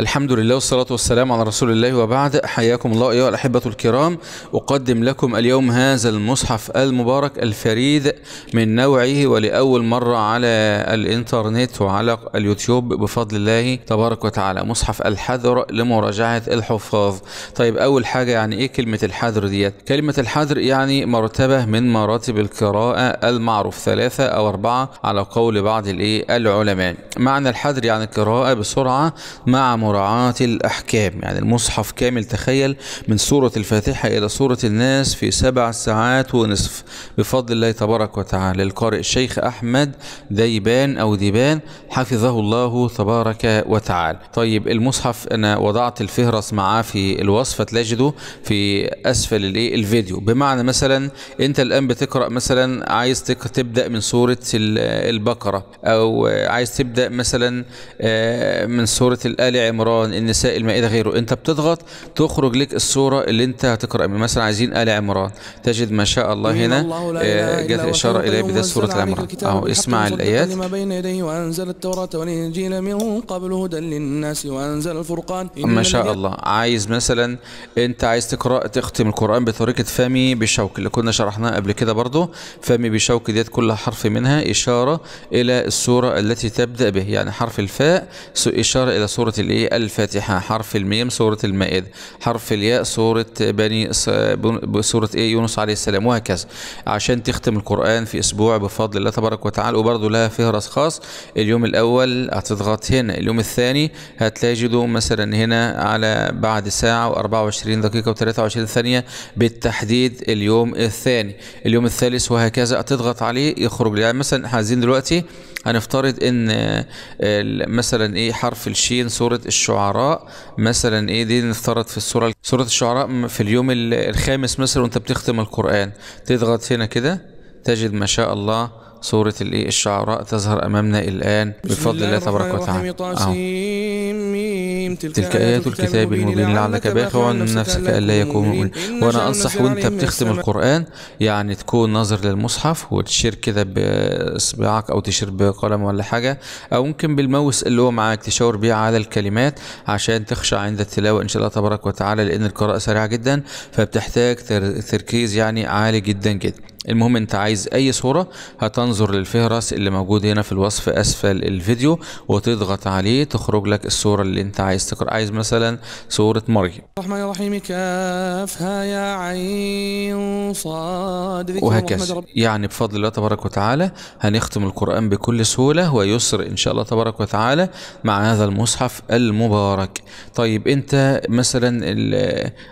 الحمد لله والصلاة والسلام على رسول الله وبعد حياكم الله أيها الأحبة الكرام أقدم لكم اليوم هذا المصحف المبارك الفريد من نوعه ولأول مرة على الإنترنت وعلى اليوتيوب بفضل الله تبارك وتعالى مصحف الحذر لمراجعة الحفاظ طيب أول حاجة يعني إيه كلمة الحذر ديت كلمة الحذر يعني مرتبة من مراتب القراءة المعروف ثلاثة أو أربعة على قول بعض الإيه العلماء معنى الحذر يعني القراءة بسرعة مع مراعاة الأحكام يعني المصحف كامل تخيل من سورة الفاتحة إلى سورة الناس في سبع ساعات ونصف بفضل الله تبارك وتعالى القارئ الشيخ أحمد ديبان أو ديبان حفظه الله تبارك وتعالى طيب المصحف أنا وضعت الفهرس معاه في الوصف تجده في أسفل الفيديو بمعنى مثلا أنت الآن بتقرأ مثلا عايز تبدأ من سورة البقرة أو عايز تبدأ مثلا آه، من سورة الآل عمران النساء المائدة غيره انت بتضغط تخرج لك الصورة اللي انت هتقرأ يعني مثلا عايزين آل عمران تجد ما شاء الله هنا آه، جت الإشارة إليه بدا سورة عمران أهو اسمع الآيات ما بين يديه وأنزل التوراة والإنجيل من قبل هدى للناس وأنزل الفرقان ما شاء الله عايز مثلا انت عايز تقرأ تختم القرآن بطريقة فمي بشوك اللي كنا شرحناها قبل كده برضه فمي بشوك ديت كل حرف منها إشارة إلى السورة التي تبدأ به يعني حرف الفاء إشارة إلى سورة الإيه الفاتحة حرف الميم سورة المائدة حرف الياء سورة بني سورة إيه يونس عليه السلام وهكذا عشان تختم القرآن في أسبوع بفضل الله تبارك وتعالى وبرضه لها فهرس خاص اليوم الأول هتضغط هنا اليوم الثاني هتجده مثلا هنا على بعد ساعة و24 دقيقة و23 ثانية بالتحديد اليوم الثاني اليوم الثالث وهكذا هتضغط عليه يخرج يعني مثلا عايزين دلوقتي هنفترض ان مثلا ايه حرف الشين سورة الشعراء مثلا ايه دي نفترض في السوره سوره الشعراء في اليوم الخامس مثلا وانت بتختم القران تضغط هنا كده تجد ما شاء الله سورة الإيه الشعراء تظهر أمامنا الآن بفضل الله تبارك وتعالى آه. تلك آيات آية الكتاب المبين لعلك باخع نفسك ألا يكون مؤمن وأنا أنصح وأنت بتختم القرآن يعني تكون ناظر للمصحف وتشير كده بإصبعك أو تشير بقلم ولا حاجة أو ممكن بالماوس اللي هو معاك تشاور بيه على الكلمات عشان تخشى عند التلاوة إن شاء الله تبارك وتعالى لأن القراءة سريعة جدا فبتحتاج تركيز يعني عالي جدا جدا المهم انت عايز اي صورة هتنظر للفهرس اللي موجود هنا في الوصف اسفل الفيديو وتضغط عليه تخرج لك الصورة اللي انت عايز تقرأ عايز مثلا صورة مريم الرحمن الرحيم كافها يا عين صاد وهكذا يعني بفضل الله تبارك وتعالى هنختم القرآن بكل سهولة ويسر ان شاء الله تبارك وتعالى مع هذا المصحف المبارك طيب انت مثلا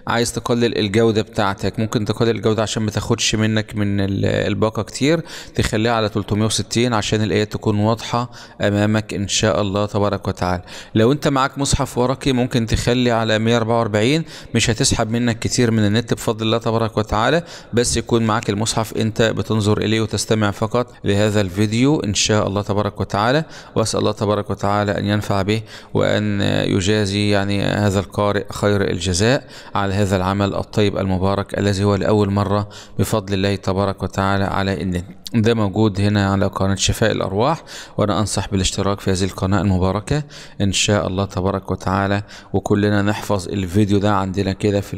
عايز تقلل الجودة بتاعتك ممكن تقلل الجودة عشان ما تاخدش منك من الباقه كتير تخليها على 360 عشان الايات تكون واضحه امامك ان شاء الله تبارك وتعالى لو انت معاك مصحف ورقي ممكن تخلي على 144 مش هتسحب منك كتير من النت بفضل الله تبارك وتعالى بس يكون معاك المصحف انت بتنظر اليه وتستمع فقط لهذا الفيديو ان شاء الله تبارك وتعالى واسال الله تبارك وتعالى ان ينفع به وان يجازي يعني هذا القارئ خير الجزاء على هذا العمل الطيب المبارك الذي هو لاول مره بفضل الله تبارك تبارك وتعالى على ان ده موجود هنا على قناة شفاء الأرواح وأنا أنصح بالاشتراك في هذه القناة المباركة إن شاء الله تبارك وتعالى وكلنا نحفظ الفيديو ده عندنا كده في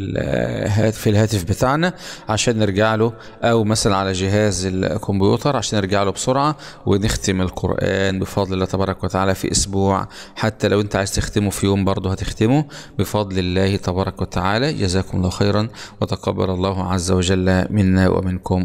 في الهاتف بتاعنا عشان نرجع له أو مثلا على جهاز الكمبيوتر عشان نرجع له بسرعة ونختم القرآن بفضل الله تبارك وتعالى في أسبوع حتى لو أنت عايز تختمه في يوم برضه هتختمه بفضل الله تبارك وتعالى جزاكم الله خيرا وتقبل الله عز وجل منا ومنكم